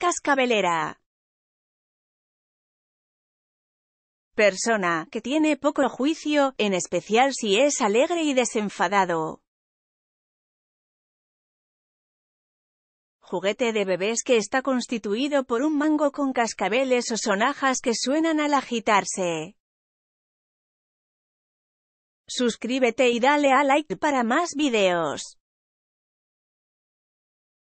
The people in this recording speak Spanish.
Cascabelera. Persona que tiene poco juicio, en especial si es alegre y desenfadado. Juguete de bebés que está constituido por un mango con cascabeles o sonajas que suenan al agitarse. Suscríbete y dale a like para más videos.